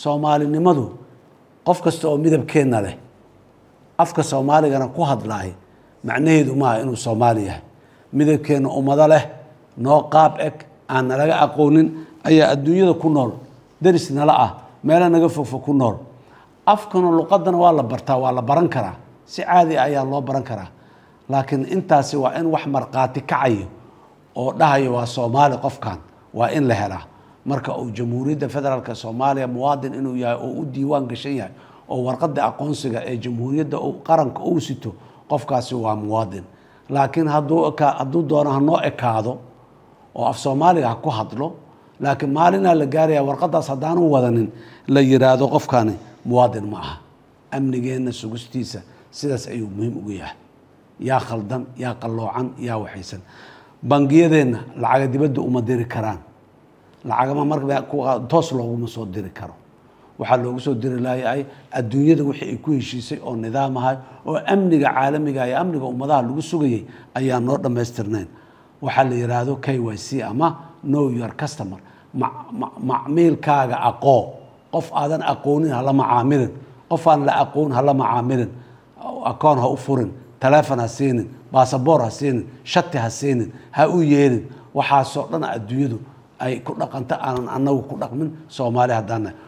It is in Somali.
soomaalinimadu qof kasta oo midabkeenna leh afka soomaaligana ku hadlaay macnaheedu maaha inuu soomaali yahay midabkeenna ummado leh noo qaab eg aan nalaga aqoonin ayaa adduunyada ku nool daris nala ah meelo naga fogfog ku nool afkana luqaddana waa la bartaa waa la baran karaa si caadi ah ayaa loo baran karaa laakiin intaasi waa in wax markhaati kacayo oo dhahayo waa soomaali qofkan waa in la helaa marka uu jamhuuriyadda federaalk soomaaliya muwaadin inuu yahay oo u diiwaan gashan yahay oo warqada aqoonsiga ee jamhuuriyadda qaranka uu sito qofkaasi waa muwaadin laakiin hadduu doono hanoo ekaado oo af soomaaliga ha ku hadlo laakiin maalinaa la gaaraya warqadaas haddaanu wadanin la yiraahdo qofkani muwaadin ma aha amnigeenna sugistiisa sidaas ayuu muhiim ugu yahay yaa khaldan yaa qalloocan yaa waxaysan bangiyadeenna lacaga dibadda uma diri karaan lacagama toos looguma soo diri karo waxaa loogu soo diri layahay adduunyada wixii ay ku heshiisay oo nidaam ahay oo amniga caalamiga ah iyo amniga ummadaha lagu sugayay ayaa noo dhammaystirnayn waxaa la yidhaahdo k y c ama new york customer macmiilkaaga aqoo qof aadan aqoonin hala macaamilin qof aan la aqoon hala macaamilin akoon ha u furin taleefon ha siinin baasaboor ha siinin shati ha siinin ha u yeelin waxaasoo dhan adduunyadu ay ku dhaqanta aanan annagu ku dhaqmin soomaali haddaan